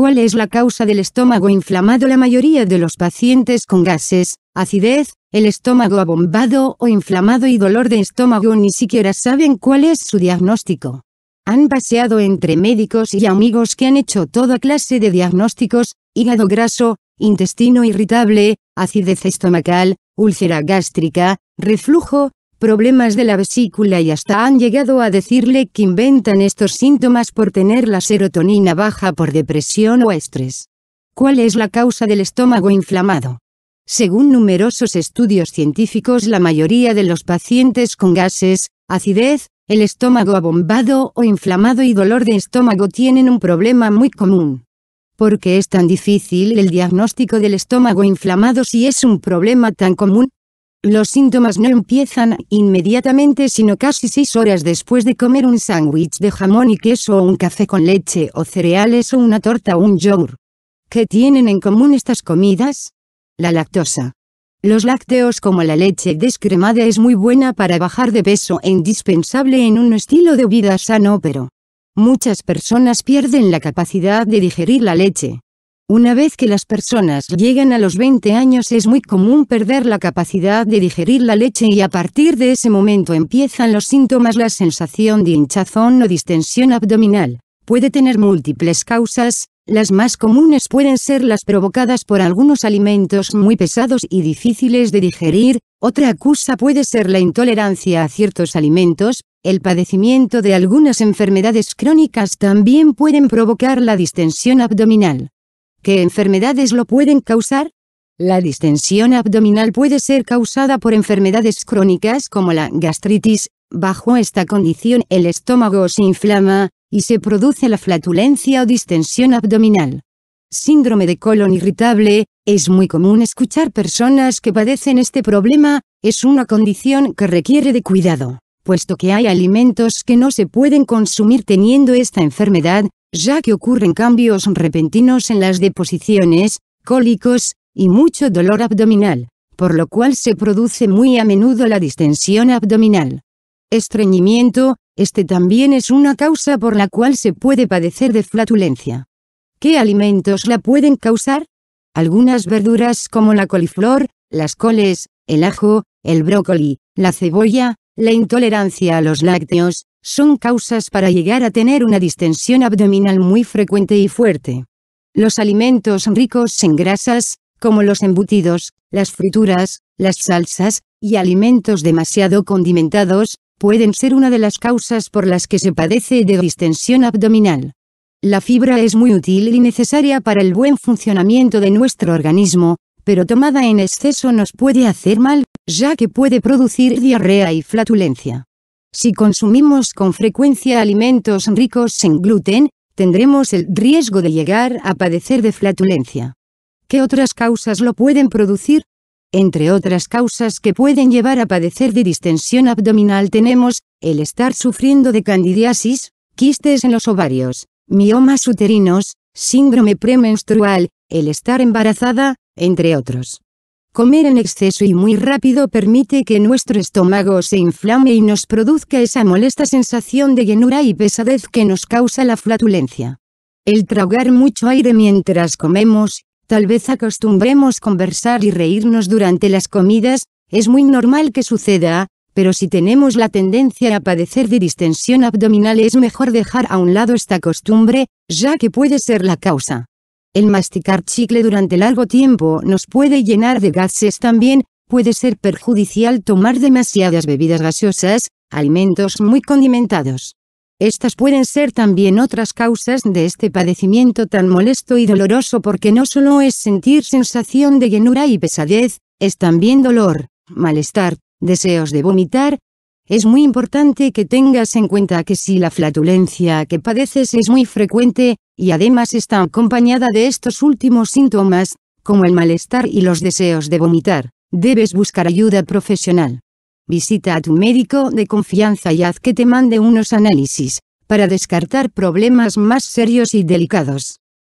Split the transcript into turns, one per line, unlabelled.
cuál es la causa del estómago inflamado. La mayoría de los pacientes con gases, acidez, el estómago abombado o inflamado y dolor de estómago ni siquiera saben cuál es su diagnóstico. Han paseado entre médicos y amigos que han hecho toda clase de diagnósticos, hígado graso, intestino irritable, acidez estomacal, úlcera gástrica, reflujo, problemas de la vesícula y hasta han llegado a decirle que inventan estos síntomas por tener la serotonina baja por depresión o estrés. ¿Cuál es la causa del estómago inflamado? Según numerosos estudios científicos la mayoría de los pacientes con gases, acidez, el estómago abombado o inflamado y dolor de estómago tienen un problema muy común. ¿Por qué es tan difícil el diagnóstico del estómago inflamado si es un problema tan común? Los síntomas no empiezan inmediatamente sino casi 6 horas después de comer un sándwich de jamón y queso o un café con leche o cereales o una torta o un yogur. ¿Qué tienen en común estas comidas? La lactosa. Los lácteos como la leche descremada es muy buena para bajar de peso e indispensable en un estilo de vida sano pero muchas personas pierden la capacidad de digerir la leche. Una vez que las personas llegan a los 20 años es muy común perder la capacidad de digerir la leche y a partir de ese momento empiezan los síntomas la sensación de hinchazón o distensión abdominal. Puede tener múltiples causas, las más comunes pueden ser las provocadas por algunos alimentos muy pesados y difíciles de digerir, otra acusa puede ser la intolerancia a ciertos alimentos, el padecimiento de algunas enfermedades crónicas también pueden provocar la distensión abdominal. ¿Qué enfermedades lo pueden causar? La distensión abdominal puede ser causada por enfermedades crónicas como la gastritis, bajo esta condición el estómago se inflama, y se produce la flatulencia o distensión abdominal. Síndrome de colon irritable, es muy común escuchar personas que padecen este problema, es una condición que requiere de cuidado, puesto que hay alimentos que no se pueden consumir teniendo esta enfermedad, ya que ocurren cambios repentinos en las deposiciones, cólicos, y mucho dolor abdominal, por lo cual se produce muy a menudo la distensión abdominal. Estreñimiento, este también es una causa por la cual se puede padecer de flatulencia. ¿Qué alimentos la pueden causar? Algunas verduras como la coliflor, las coles, el ajo, el brócoli, la cebolla, la intolerancia a los lácteos, son causas para llegar a tener una distensión abdominal muy frecuente y fuerte. Los alimentos ricos en grasas, como los embutidos, las frituras, las salsas, y alimentos demasiado condimentados, pueden ser una de las causas por las que se padece de distensión abdominal. La fibra es muy útil y necesaria para el buen funcionamiento de nuestro organismo, pero tomada en exceso nos puede hacer mal, ya que puede producir diarrea y flatulencia. Si consumimos con frecuencia alimentos ricos en gluten, tendremos el riesgo de llegar a padecer de flatulencia. ¿Qué otras causas lo pueden producir? Entre otras causas que pueden llevar a padecer de distensión abdominal tenemos, el estar sufriendo de candidiasis, quistes en los ovarios, miomas uterinos, síndrome premenstrual, el estar embarazada, entre otros. Comer en exceso y muy rápido permite que nuestro estómago se inflame y nos produzca esa molesta sensación de llenura y pesadez que nos causa la flatulencia. El tragar mucho aire mientras comemos, tal vez acostumbremos conversar y reírnos durante las comidas, es muy normal que suceda, pero si tenemos la tendencia a padecer de distensión abdominal es mejor dejar a un lado esta costumbre, ya que puede ser la causa. El masticar chicle durante largo tiempo nos puede llenar de gases también, puede ser perjudicial tomar demasiadas bebidas gaseosas, alimentos muy condimentados. Estas pueden ser también otras causas de este padecimiento tan molesto y doloroso porque no solo es sentir sensación de llenura y pesadez, es también dolor, malestar, deseos de vomitar, es muy importante que tengas en cuenta que si la flatulencia que padeces es muy frecuente, y además está acompañada de estos últimos síntomas, como el malestar y los deseos de vomitar, debes buscar ayuda profesional. Visita a tu médico de confianza y haz que te mande unos análisis, para descartar problemas más serios y delicados.